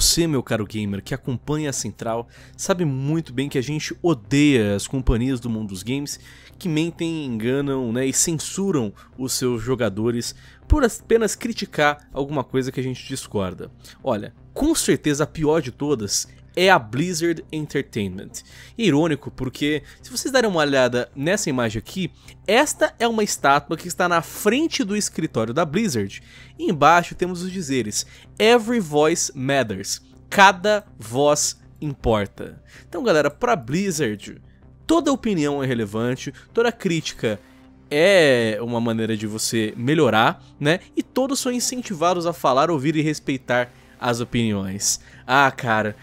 Você, meu caro gamer, que acompanha a Central, sabe muito bem que a gente odeia as companhias do mundo dos games que mentem, enganam né, e censuram os seus jogadores por apenas criticar alguma coisa que a gente discorda. Olha, com certeza a pior de todas é a Blizzard Entertainment. E é irônico porque, se vocês derem uma olhada nessa imagem aqui, esta é uma estátua que está na frente do escritório da Blizzard. E embaixo temos os dizeres: Every voice matters. Cada voz importa. Então, galera, para Blizzard, toda opinião é relevante, toda crítica é uma maneira de você melhorar, né? E todos são incentivados a falar, ouvir e respeitar as opiniões. Ah, cara,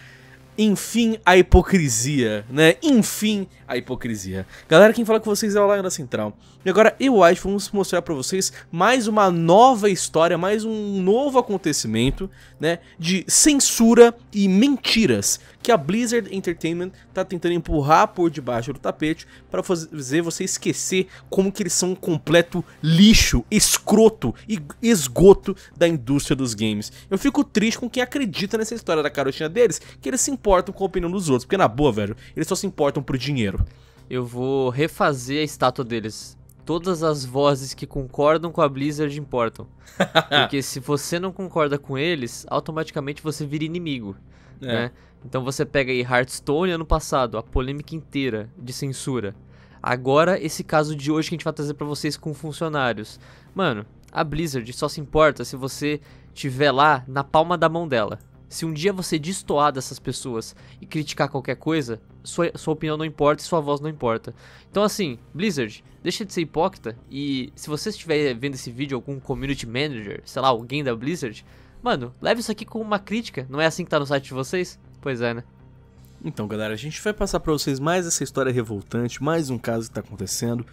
enfim, a hipocrisia, né? Enfim, a hipocrisia. Galera, quem fala com vocês é o Lagan da Central. E agora eu acho que vamos mostrar para vocês mais uma nova história, mais um novo acontecimento, né, de censura e mentiras que a Blizzard Entertainment tá tentando empurrar por debaixo do tapete para fazer você esquecer como que eles são um completo lixo, escroto e esgoto da indústria dos games. Eu fico triste com quem acredita nessa história da carotinha deles, que eles se importam com a opinião dos outros, porque na boa, velho, eles só se importam por dinheiro quero. Eu vou refazer a estátua deles. Todas as vozes que concordam com a Blizzard importam. Porque se você não concorda com eles, automaticamente você vira inimigo. É. Né? Então você pega aí Hearthstone ano passado, a polêmica inteira de censura. Agora esse caso de hoje que a gente vai trazer para vocês com funcionários. Mano, a Blizzard só se importa se você tiver lá na palma da mão dela. Se um dia você destoar dessas pessoas e criticar qualquer coisa, sua, sua opinião não importa e sua voz não importa. Então, assim, Blizzard, deixa de ser hipócrita e se você estiver vendo esse vídeo, algum community manager, sei lá, alguém da Blizzard, mano, leve isso aqui como uma crítica. Não é assim que tá no site de vocês? Pois é, né? Então, galera, a gente vai passar para vocês mais essa história revoltante, mais um caso que tá acontecendo.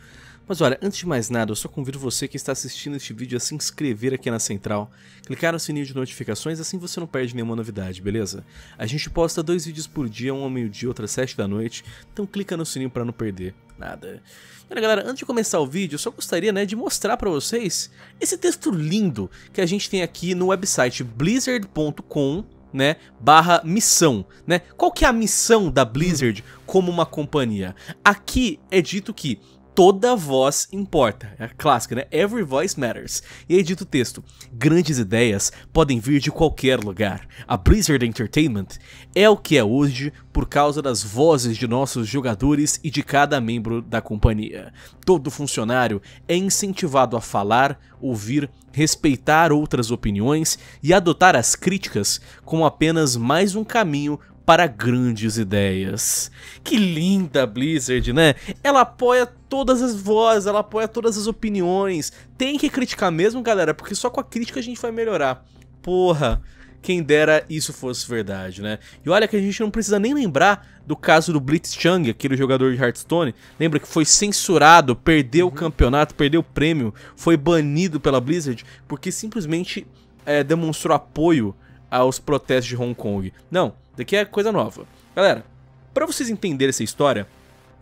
Mas olha, antes de mais nada, eu só convido você que está assistindo este vídeo a se inscrever aqui na Central, clicar no sininho de notificações, assim você não perde nenhuma novidade, beleza? A gente posta dois vídeos por dia, um ao meio-dia, outro às 7 da noite, então clica no sininho para não perder nada. Olha galera, antes de começar o vídeo, eu só gostaria né, de mostrar para vocês esse texto lindo que a gente tem aqui no website blizzard.com né, barra missão, né? Qual que é a missão da Blizzard como uma companhia? Aqui é dito que toda voz importa. É a clássica, né? Every voice matters. E aí dito o texto: grandes ideias podem vir de qualquer lugar. A Blizzard Entertainment é o que é hoje por causa das vozes de nossos jogadores e de cada membro da companhia. Todo funcionário é incentivado a falar, ouvir, respeitar outras opiniões e adotar as críticas como apenas mais um caminho para grandes ideias. Que linda Blizzard, né? Ela apoia todas as vozes, ela apoia todas as opiniões. Tem que criticar mesmo, galera, porque só com a crítica a gente vai melhorar. Porra, quem dera isso fosse verdade, né? E olha que a gente não precisa nem lembrar do caso do Blitzchung, aquele jogador de Hearthstone. Lembra que foi censurado, perdeu uhum. o campeonato, perdeu o prêmio, foi banido pela Blizzard porque simplesmente é, demonstrou apoio aos protestos de Hong Kong. Não, daqui é coisa nova. Galera, para vocês entenderem essa história,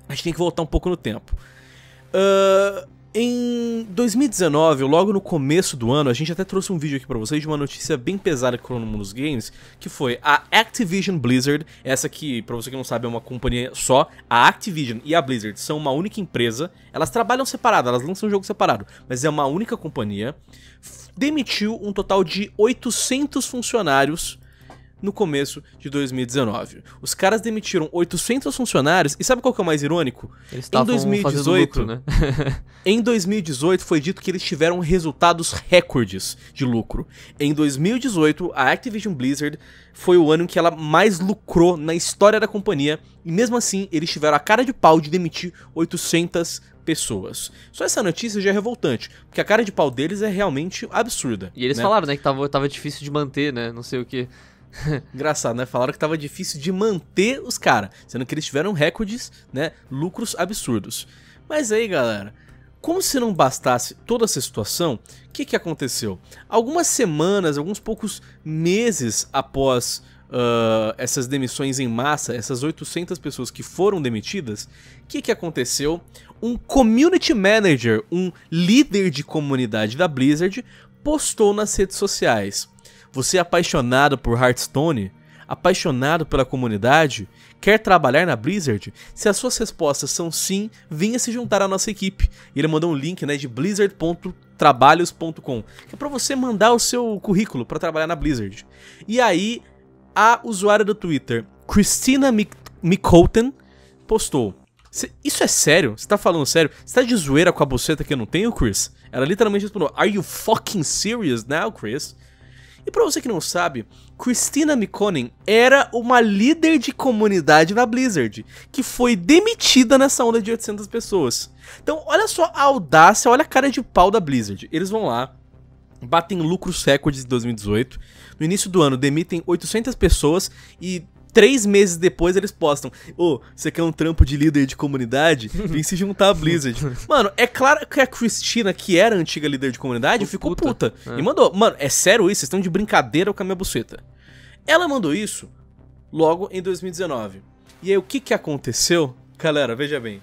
a gente tem que voltar um pouco no tempo. Uh, em 2019, logo no começo do ano, a gente até trouxe um vídeo aqui para vocês de uma notícia bem pesada que rolou no mundo dos games, que foi a Activision Blizzard, essa que, para você que não sabe, é uma companhia só, a Activision e a Blizzard são uma única empresa, elas trabalham separado, elas lançam um jogo separado, mas é uma única companhia, demitiu um total de 800 funcionários no começo de 2019. Os caras demitiram 800 funcionários e sabe qual que é o mais irônico? Eles em 2018, lucro, né? em 2018 foi dito que eles tiveram resultados recordes de lucro. Em 2018, a Activision Blizzard foi o ano em que ela mais lucrou na história da companhia e mesmo assim eles tiveram a cara de pau de demitir 800 pessoas. Só essa notícia já é revoltante, porque a cara de pau deles é realmente absurda. E eles né? falaram, né, que tava, tava difícil de manter, né, não sei o que. Engraçado, né? Falaram que tava difícil de manter os caras, sendo que eles tiveram recordes, né? Lucros absurdos. Mas aí, galera, como se não bastasse toda essa situação, o que, que aconteceu? Algumas semanas, alguns poucos meses após uh, essas demissões em massa, essas 800 pessoas que foram demitidas, o que, que aconteceu? Um community manager, um líder de comunidade da Blizzard, postou nas redes sociais. Você é apaixonado por Hearthstone? Apaixonado pela comunidade? Quer trabalhar na Blizzard? Se as suas respostas são sim, venha se juntar à nossa equipe. E ele mandou um link né, de blizzard.trabalhos.com, que é para você mandar o seu currículo para trabalhar na Blizzard. E aí, a usuária do Twitter, Christina Mikoten, postou. Isso é sério? Você tá falando sério? Você tá de zoeira com a buceta que eu não tenho, Chris? Ela literalmente respondeu: Are you fucking serious now, Chris? E para você que não sabe, Christina Mikkonen era uma líder de comunidade na Blizzard, que foi demitida nessa onda de 800 pessoas. Então, olha só a audácia, olha a cara de pau da Blizzard. Eles vão lá, batem lucros recordes de 2018. No início do ano, demitem 800 pessoas e Três meses depois eles postam: Ô, oh, você quer um trampo de líder de comunidade? Vem se juntar a Blizzard. mano, é claro que a Cristina, que era antiga líder de comunidade, ficou, ficou puta. puta. É. E mandou: Mano, é sério isso? Vocês estão de brincadeira com a minha buceta. Ela mandou isso logo em 2019. E aí o que que aconteceu? Galera, veja bem.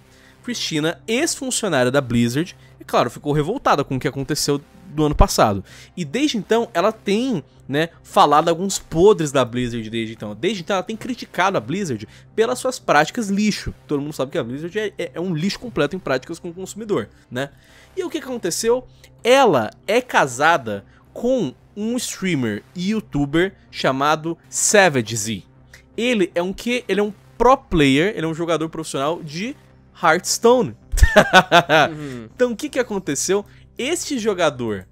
Christina, ex-funcionária da Blizzard, e claro, ficou revoltada com o que aconteceu do ano passado. E desde então ela tem, né, falado alguns podres da Blizzard desde então. Desde então ela tem criticado a Blizzard pelas suas práticas lixo. Todo mundo sabe que a Blizzard é, é, é um lixo completo em práticas com o consumidor, né? E o que aconteceu? Ela é casada com um streamer e youtuber chamado Savage Z. Ele é um que ele é um pro player, ele é um jogador profissional de Hearthstone. uhum. Então o que, que aconteceu? Este jogador,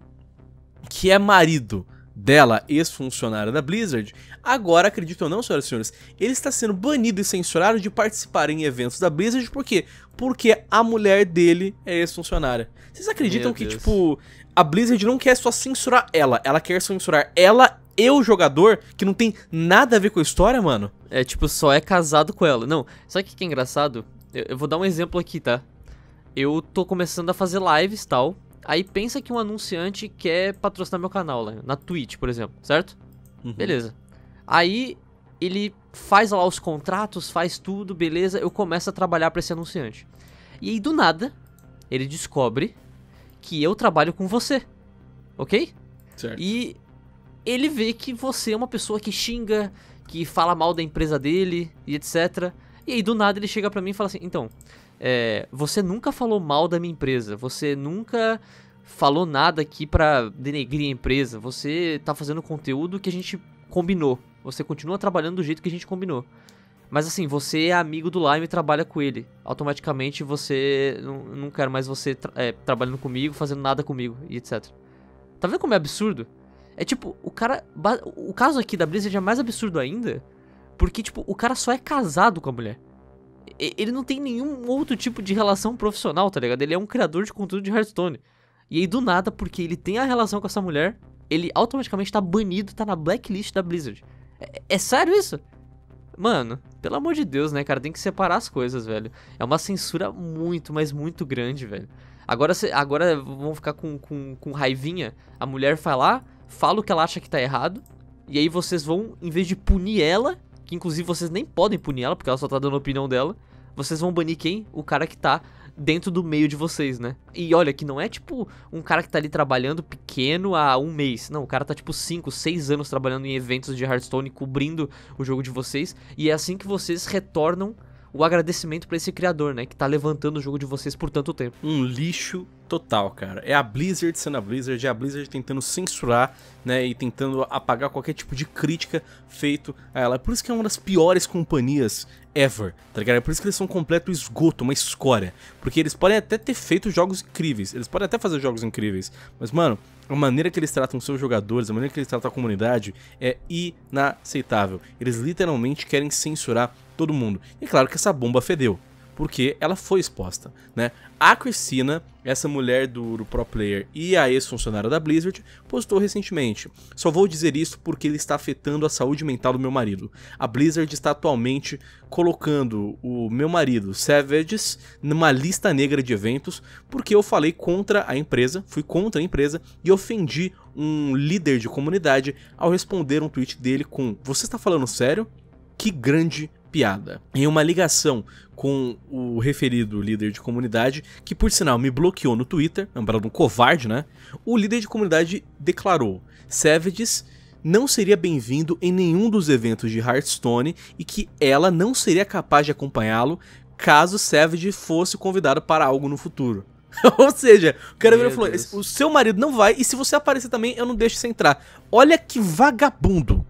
que é marido dela, ex funcionário da Blizzard, agora, acredito ou não, senhoras e senhores, ele está sendo banido e censurado de participar em eventos da Blizzard, por quê? Porque a mulher dele é ex-funcionária. Vocês acreditam Meu que, Deus. tipo, a Blizzard não quer só censurar ela, ela quer censurar ela e o jogador, que não tem nada a ver com a história, mano? É, tipo, só é casado com ela. Não, sabe o que é engraçado? eu vou dar um exemplo aqui, tá? Eu tô começando a fazer lives tal. Aí pensa que um anunciante quer patrocinar meu canal lá, né? na Twitch, por exemplo, certo? Uhum. Beleza. Aí ele faz lá os contratos, faz tudo, beleza. Eu começo a trabalhar para esse anunciante. E aí do nada, ele descobre que eu trabalho com você. OK? Certo. E ele vê que você é uma pessoa que xinga, que fala mal da empresa dele e etc. E aí do nada ele chega para mim e fala assim: então, é, você nunca falou mal da minha empresa, você nunca falou nada aqui para denegrir a empresa, você tá fazendo conteúdo que a gente combinou, você continua trabalhando do jeito que a gente combinou. Mas assim, você é amigo do Lime e trabalha com ele. Automaticamente você. Não, não quero mais você tra é, trabalhando comigo, fazendo nada comigo e etc. Tá vendo como é absurdo? É tipo, o cara. O caso aqui da Blizzard é mais absurdo ainda. Porque, tipo, o cara só é casado com a mulher. Ele não tem nenhum outro tipo de relação profissional, tá ligado? Ele é um criador de conteúdo de Hearthstone. E aí, do nada, porque ele tem a relação com essa mulher, ele automaticamente tá banido, tá na blacklist da Blizzard. É, é, é sério isso? Mano, pelo amor de Deus, né, cara? Tem que separar as coisas, velho. É uma censura muito, mas muito grande, velho. Agora, agora vão ficar com, com, com raivinha. A mulher vai lá, fala o que ela acha que tá errado. E aí vocês vão, em vez de punir ela, que inclusive vocês nem podem punir ela, porque ela só tá dando a opinião dela. Vocês vão banir quem? O cara que tá dentro do meio de vocês, né? E olha, que não é tipo um cara que tá ali trabalhando pequeno há um mês. Não, o cara tá tipo 5, 6 anos trabalhando em eventos de Hearthstone, cobrindo o jogo de vocês. E é assim que vocês retornam o agradecimento para esse criador, né? Que tá levantando o jogo de vocês por tanto tempo. Um lixo total, cara. É a Blizzard sendo a Blizzard, é a Blizzard tentando censurar, né, e tentando apagar qualquer tipo de crítica feito a ela. É por isso que é uma das piores companhias ever, tá ligado? É por isso que eles são um completo esgoto, uma escória. Porque eles podem até ter feito jogos incríveis, eles podem até fazer jogos incríveis, mas, mano, a maneira que eles tratam seus jogadores, a maneira que eles tratam a comunidade é inaceitável. Eles literalmente querem censurar todo mundo. E é claro que essa bomba fedeu, porque ela foi exposta, né? A Cristina, essa mulher do, do Pro Player e a ex-funcionária da Blizzard, postou recentemente. Só vou dizer isso porque ele está afetando a saúde mental do meu marido. A Blizzard está atualmente colocando o meu marido, Savages, numa lista negra de eventos porque eu falei contra a empresa, fui contra a empresa e ofendi um líder de comunidade ao responder um tweet dele com: Você está falando sério? Que grande piada. Em uma ligação com o referido líder de comunidade, que por sinal me bloqueou no Twitter, é lembrado um covarde, né? O líder de comunidade declarou: Savages não seria bem-vindo em nenhum dos eventos de Hearthstone e que ela não seria capaz de acompanhá-lo caso Savage fosse convidado para algo no futuro. Ou seja, o cara virou falou: o seu marido não vai, e se você aparecer também, eu não deixo você entrar. Olha que vagabundo.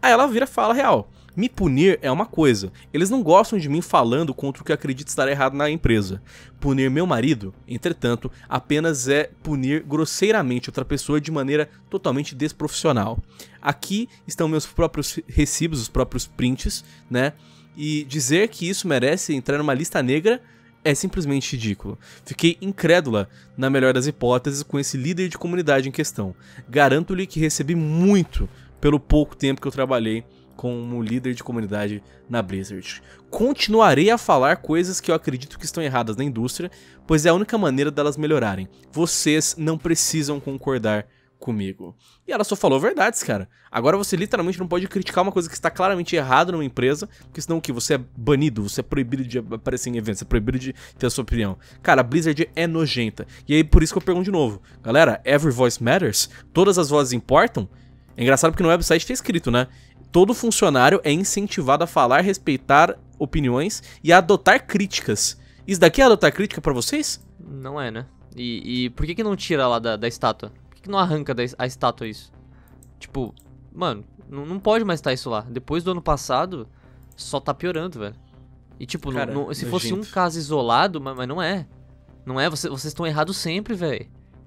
Aí ela vira e fala real. Me punir é uma coisa. Eles não gostam de mim falando contra o que acredito estar errado na empresa. Punir meu marido, entretanto, apenas é punir grosseiramente outra pessoa de maneira totalmente desprofissional. Aqui estão meus próprios recibos, os próprios prints, né? E dizer que isso merece entrar numa lista negra é simplesmente ridículo. Fiquei incrédula, na melhor das hipóteses, com esse líder de comunidade em questão. Garanto-lhe que recebi muito pelo pouco tempo que eu trabalhei como líder de comunidade na Blizzard. Continuarei a falar coisas que eu acredito que estão erradas na indústria, pois é a única maneira delas melhorarem. Vocês não precisam concordar comigo. E ela só falou verdades, cara. Agora você literalmente não pode criticar uma coisa que está claramente errada numa empresa, porque senão o que? Você é banido, você é proibido de aparecer em eventos, você é proibido de ter a sua opinião. Cara, a Blizzard é nojenta. E aí por isso que eu pergunto de novo. Galera, every voice matters? Todas as vozes importam? É engraçado porque no website tem tá escrito, né? Todo funcionário é incentivado a falar, respeitar opiniões e a adotar críticas. Isso daqui é adotar crítica para vocês? Não é, né? E, e, por que, que não tira lá da, da estátua? Por que, que não arranca da, a estátua isso? Tipo, mano, não, não pode mais estar tá isso lá. Depois do ano passado, só tá piorando, velho. E tipo, Cara, se fosse um caso isolado, mas, mas, não é. Não é, vocês estão errados sempre, velho.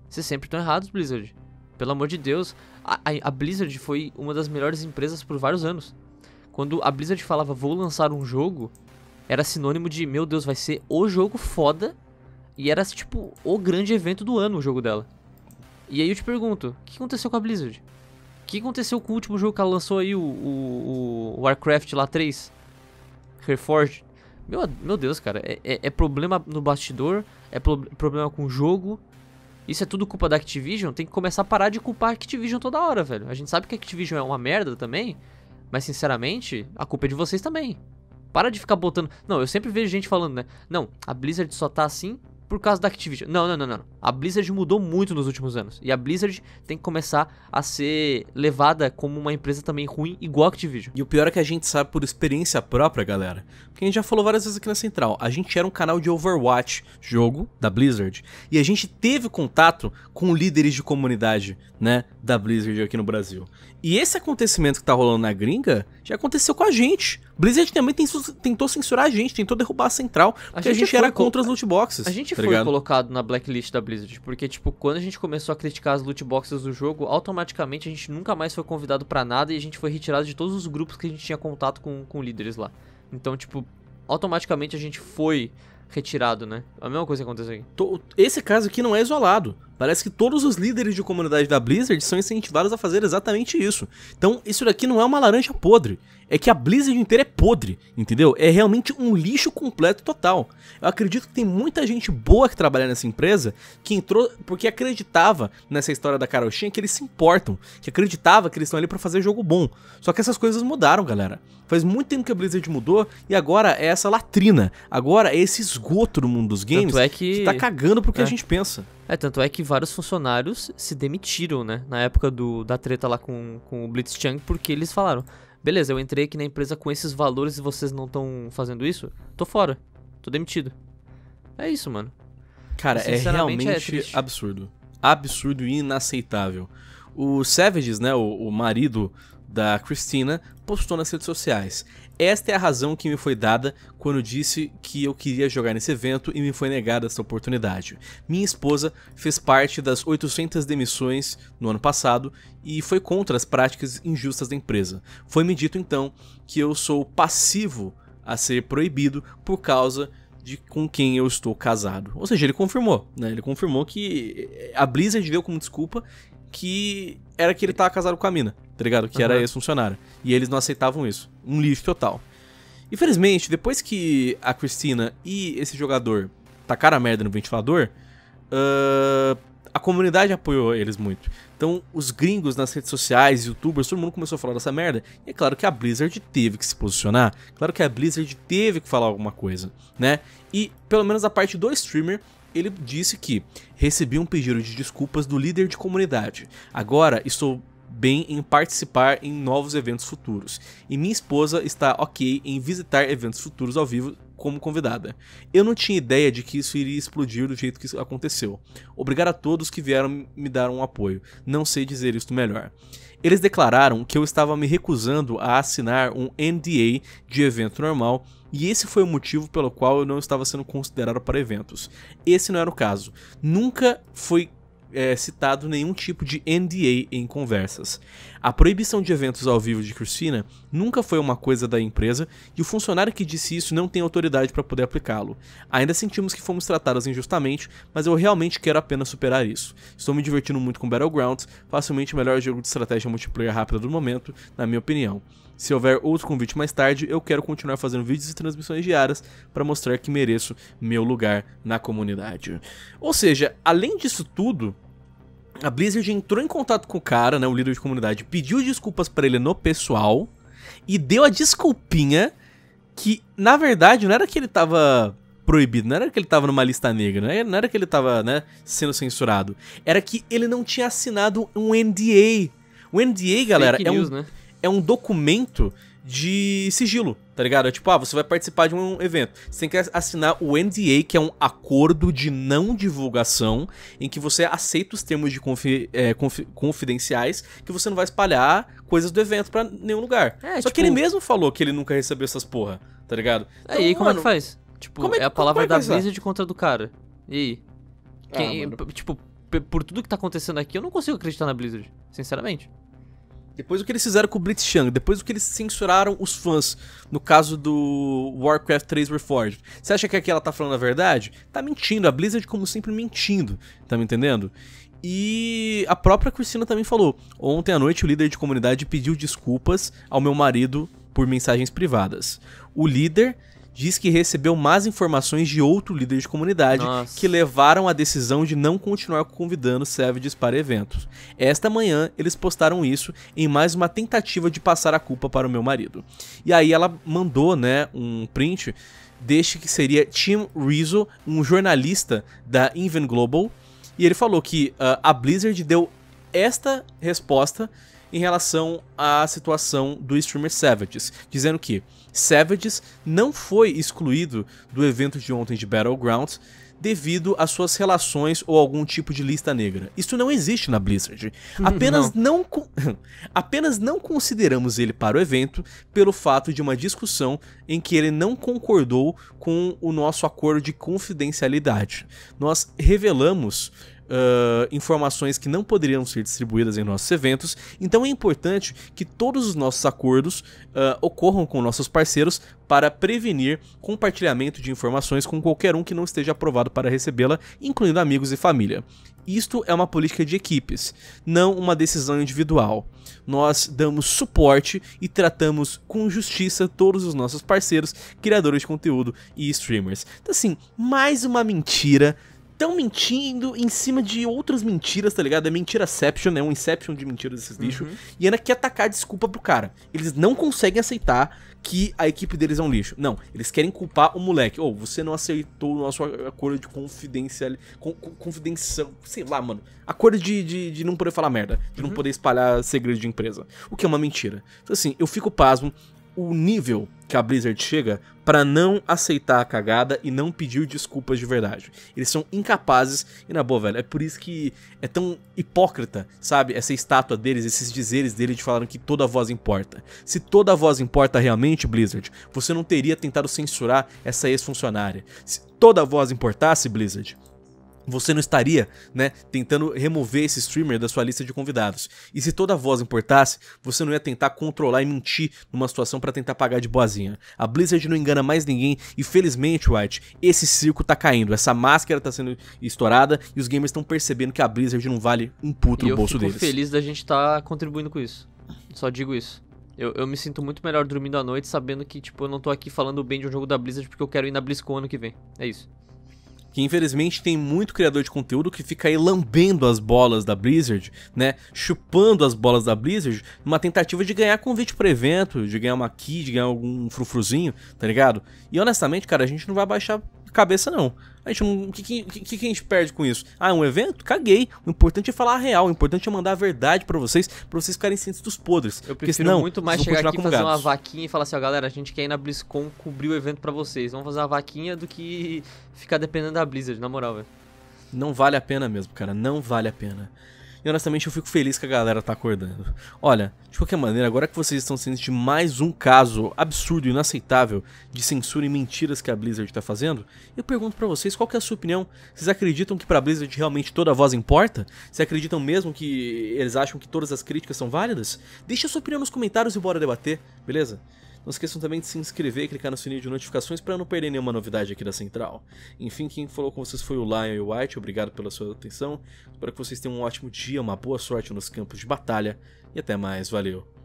Vocês sempre estão errados, Blizzard. Pelo amor de Deus, a, a Blizzard foi uma das melhores empresas por vários anos. Quando a Blizzard falava vou lançar um jogo, era sinônimo de meu Deus, vai ser o jogo foda. E era tipo o grande evento do ano o jogo dela. E aí eu te pergunto, o que aconteceu com a Blizzard? O que aconteceu com o último jogo que ela lançou aí, o, o, o Warcraft lá 3? Reforged? Meu, meu Deus, cara, é, é, é problema no bastidor, é pro, problema com o jogo, isso é tudo culpa da Activision? Tem que começar a parar de culpar a Activision toda hora, velho. A gente sabe que a Activision é uma merda também, mas sinceramente, a culpa é de vocês também. Para de ficar botando. Não, eu sempre vejo gente falando, né? Não, a Blizzard só tá assim por causa da Activision. Não, não, não, não. A Blizzard mudou muito nos últimos anos. E a Blizzard tem que começar a ser levada como uma empresa também ruim, igual a Activision. E o pior é que a gente sabe por experiência própria, galera. Porque a gente já falou várias vezes aqui na Central. A gente era um canal de Overwatch, jogo da Blizzard. E a gente teve contato com líderes de comunidade, né, da Blizzard aqui no Brasil. E esse acontecimento que tá rolando na gringa já aconteceu com a gente. Blizzard também tem, tentou censurar a gente, tentou derrubar a central, porque a gente, a gente era contra as loot boxes. A gente tá foi ligado? colocado na blacklist da Blizzard, porque, tipo, quando a gente começou a criticar as loot boxes do jogo, automaticamente a gente nunca mais foi convidado para nada e a gente foi retirado de todos os grupos que a gente tinha contato com, com líderes lá. Então, tipo, automaticamente a gente foi retirado, né? A mesma coisa que aconteceu aqui. Esse caso aqui não é isolado. Parece que todos os líderes de comunidade da Blizzard são incentivados a fazer exatamente isso. Então, isso daqui não é uma laranja podre. É que a Blizzard inteira é podre, entendeu? É realmente um lixo completo total. Eu acredito que tem muita gente boa que trabalha nessa empresa que entrou porque acreditava nessa história da carochinha que eles se importam, que acreditava que eles estão ali para fazer jogo bom. Só que essas coisas mudaram, galera. Faz muito tempo que a Blizzard mudou e agora é essa latrina. Agora é esse esgoto no mundo dos games é que... que tá cagando pro que é. a gente pensa. É, tanto é que vários funcionários se demitiram, né? Na época do, da treta lá com, com o Chang, porque eles falaram: beleza, eu entrei aqui na empresa com esses valores e vocês não estão fazendo isso? Tô fora. Tô demitido. É isso, mano. Cara, é, é realmente é absurdo. Absurdo e inaceitável. O Savages, né, o, o marido da Christina, postou nas redes sociais. Esta é a razão que me foi dada quando disse que eu queria jogar nesse evento e me foi negada essa oportunidade. Minha esposa fez parte das 800 demissões no ano passado e foi contra as práticas injustas da empresa. Foi-me dito então que eu sou passivo a ser proibido por causa de com quem eu estou casado. Ou seja, ele confirmou, né? Ele confirmou que a Blizzard deu como desculpa que era que ele tava casado com a mina, tá ligado? Que uhum. era ex-funcionário. E eles não aceitavam isso. Um lixo total. Infelizmente, depois que a Cristina e esse jogador tacaram a merda no ventilador, uh, a comunidade apoiou eles muito. Então, os gringos nas redes sociais, youtubers, todo mundo começou a falar dessa merda. E é claro que a Blizzard teve que se posicionar. Claro que a Blizzard teve que falar alguma coisa, né? E, pelo menos a parte do streamer, ele disse que recebi um pedido de desculpas do líder de comunidade. Agora estou bem em participar em novos eventos futuros. E minha esposa está ok em visitar eventos futuros ao vivo como convidada. Eu não tinha ideia de que isso iria explodir do jeito que aconteceu. Obrigado a todos que vieram me dar um apoio. Não sei dizer isto melhor. Eles declararam que eu estava me recusando a assinar um NDA de evento normal e esse foi o motivo pelo qual eu não estava sendo considerado para eventos. Esse não era o caso. Nunca foi é, citado nenhum tipo de NDA em conversas. A proibição de eventos ao vivo de Christina nunca foi uma coisa da empresa e o funcionário que disse isso não tem autoridade para poder aplicá-lo. Ainda sentimos que fomos tratados injustamente, mas eu realmente quero apenas superar isso. Estou me divertindo muito com Battlegrounds, facilmente o melhor jogo de estratégia multiplayer rápida do momento, na minha opinião. Se houver outro convite mais tarde, eu quero continuar fazendo vídeos e transmissões diárias para mostrar que mereço meu lugar na comunidade. Ou seja, além disso tudo, a Blizzard entrou em contato com o cara, né, o líder de comunidade, pediu desculpas para ele no pessoal e deu a desculpinha que, na verdade, não era que ele tava proibido, não era que ele tava numa lista negra, não era, é, não era que ele tava, né, sendo censurado. Era que ele não tinha assinado um NDA. O NDA, galera, é news, né? é um documento de sigilo, tá ligado? É tipo, ah, você vai participar de um evento. Você tem que assinar o NDA, que é um acordo de não divulgação, em que você aceita os termos de confi é, confi confidenciais, que você não vai espalhar coisas do evento para nenhum lugar. É, Só tipo... que ele mesmo falou que ele nunca recebeu essas porra, tá ligado? Então, aí, mano, como é que faz? Tipo, é, é, a é palavra da Blizzard contra do cara. E aí? Ah, Quem, ah, tipo, por tudo que tá acontecendo aqui, eu não consigo acreditar na Blizzard, sinceramente. Depois do que eles fizeram com o Blitzchung, depois do que eles censuraram os fãs no caso do Warcraft 3 Reforged. Você acha que aqui ela tá falando a verdade? Tá mentindo, a Blizzard como sempre mentindo, tá me entendendo? E a própria Cristina também falou: "Ontem à noite o líder de comunidade pediu desculpas ao meu marido por mensagens privadas. O líder diz que recebeu más informações de outro líder de comunidade Nossa. que levaram à decisão de não continuar convidando Savages para eventos. Esta manhã, eles postaram isso em mais uma tentativa de passar a culpa para o meu marido. E aí ela mandou, né, um print deste que seria Tim Rizzo, um jornalista da Inven Global, e ele falou que uh, a Blizzard deu esta resposta em relação à situação do streamer Savages, dizendo que Savages não foi excluído do evento de ontem de Battlegrounds devido às suas relações ou algum tipo de lista negra. Isso não existe na Blizzard. Uhum, apenas não, não apenas não consideramos ele para o evento pelo fato de uma discussão em que ele não concordou com o nosso acordo de confidencialidade. Nós revelamos uh, informações que não poderiam ser distribuídas em nossos eventos, então é importante que todos os nossos acordos uh, ocorram com nossos parceiros para prevenir compartilhamento de informações com qualquer um que não esteja aprovado para recebê-la, incluindo amigos e família. Isto é uma política de equipes, não uma decisão individual. Nós damos suporte e tratamos com justiça todos os nossos parceiros, criadores de conteúdo e streamers. Então, assim, mais uma mentira tão mentindo em cima de outras mentiras, tá ligado? É mentira inception é um inception de mentiras desses lixos. Uhum. E ainda quer atacar desculpa pro cara. Eles não conseguem aceitar que a equipe deles é um lixo. Não, eles querem culpar o moleque. Ou oh, você não aceitou o nosso acordo de confidencial, confidencial, sei lá, mano. Acordo de, de, de não poder falar merda, de uhum. não poder espalhar segredo de empresa. O que é uma mentira. Então assim, eu fico pasmo o nível que a Blizzard chega para não aceitar a cagada e não pedir desculpas de verdade. Eles são incapazes e na boa, velho, é por isso que é tão hipócrita, sabe? Essa estátua deles, esses dizeres deles de falaram que toda voz importa. Se toda voz importa realmente, Blizzard, você não teria tentado censurar essa ex-funcionária. Se toda voz importasse, Blizzard, você não estaria, né, tentando remover esse streamer da sua lista de convidados. E se toda voz importasse, você não ia tentar controlar e mentir numa situação para tentar pagar de boazinha. A Blizzard não engana mais ninguém e felizmente, White, esse circo tá caindo, essa máscara tá sendo estourada e os gamers estão percebendo que a Blizzard não vale um puto e no bolso deles. eu fico feliz da gente estar tá contribuindo com isso. Só digo isso. Eu, eu me sinto muito melhor dormindo à noite sabendo que, tipo, eu não tô aqui falando bem de um jogo da Blizzard porque eu quero ir na BlizzCon ano que vem. É isso que infelizmente tem muito criador de conteúdo que fica aí lambendo as bolas da Blizzard, né? Chupando as bolas da Blizzard, numa tentativa de ganhar convite para evento, de ganhar uma key, de ganhar algum frufruzinho, tá ligado? E honestamente, cara, a gente não vai baixar Cabeça não. A gente O que, que, que, a gente perde com isso? Ah, é um evento? Caguei. O importante é falar a real. O importante é mandar a verdade para vocês, pra vocês ficarem cientes dos podres. Eu prefiro senão, muito mais chegar aqui fazer gatos. uma vaquinha e falar assim, ó, galera, a gente quer ir na BlizzCon cobrir o evento para vocês. Vamos fazer uma vaquinha do que ficar dependendo da Blizzard, na moral, velho. Não vale a pena mesmo, cara. Não vale a pena. E honestamente eu fico feliz que a galera tá acordando. Olha, de qualquer maneira, agora que vocês estão sendo de mais um caso absurdo e inaceitável de censura e mentiras que a Blizzard tá fazendo, eu pergunto para vocês qual é a sua opinião. Vocês acreditam que pra Blizzard realmente toda voz importa? Vocês acreditam mesmo que eles acham que todas as críticas são válidas? Deixa a sua opinião nos comentários e bora debater, beleza? Não esqueçam também de se inscrever e clicar no sininho de notificações para não perder nenhuma novidade aqui da Central. Enfim, quem falou com vocês foi o Lion e o White, obrigado pela sua atenção. Espero que vocês tenham um ótimo dia, uma boa sorte nos campos de batalha e até mais, valeu!